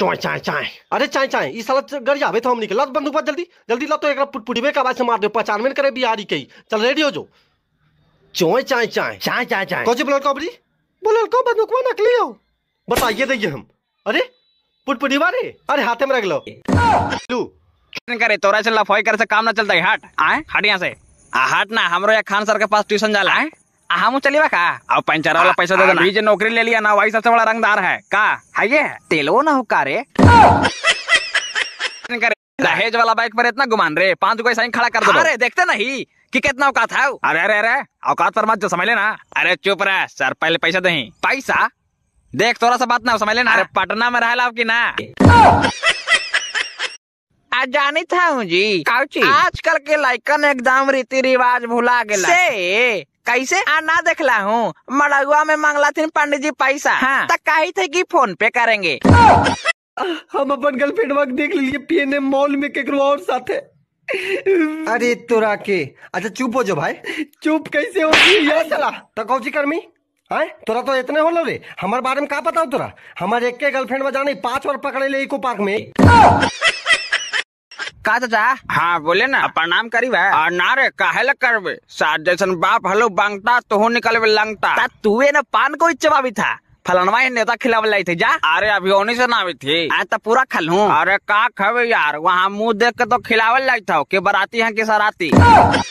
चाय चाय चाय अरे चाय चाय ई साला गरिया आवे तो हम निकल लत बंदूक पर जल्दी जल्दी लत तो एक पुटपुटीबे का आवाज से मार दे पहचान में करे बिहारी के चल रेडी हो जो चोय चाय चाय चाय चाय चाय कौन सी बोल कबरी बोल को बंदूक में नकली हो बताइए दैये हम अरे पुटपुटी रे अरे हाथे में रख लो करे तोरा से लफाई कर से काम ना चलता है हट आए हट यहाँ से हट ना हमरो या खान सर के पास ट्यूशन जाला है हम चलिए का अब पंचर वाला पैसा दे देना जो नौकरी ले लिया ना वही सबसे बड़ा रंगदार है का है ये तेलो ना हो कारे दहेज वाला बाइक पर इतना गुमान रे पांच गो साइन खड़ा कर दो अरे देखते नहीं कि कितना औकात है अरे अरे अरे औकात पर मत जो समझ लेना अरे चुप रह सर पहले पैसा दही पैसा देख थोड़ा सा बात ना समझ लेना अरे पटना में रह रहा की ना जानी था जी आजकल के लाइकन एकदम रीति रिवाज भुला गया कैसे ना देखला हूँ मड़गुआ में मांगला थी पंडित जी पैसा हाँ तो कही थे की फोन पे करेंगे हम अपन गर्लफ्रेंड वक्त देख लिए पीएनएम मॉल में केकरो और साथ है अरे तोरा के अच्छा चुप हो जो भाई चुप कैसे होती है चला तो सी कर्मी है तोरा तो इतने हो लो रे हमारे बारे में क्या पता तोरा हमारे एक के गर्लफ्रेंड बजाने पांच बार पकड़े ले इको पार्क में का चाचा हाँ बोले ना प्रणाम करी भाई और नारे काहे ल करबे साथ जैसन बाप हलो बांगता तो निकलबे लंगता तुए ना पान को भी था फलनवा नेता खिलावल लाई थी जा अरे अभी ओनी से ना थी आज तो पूरा खलू अरे का खबे यार वहाँ मुंह देख के तो खिलावे लाई था के बराती है के सराती हाँ।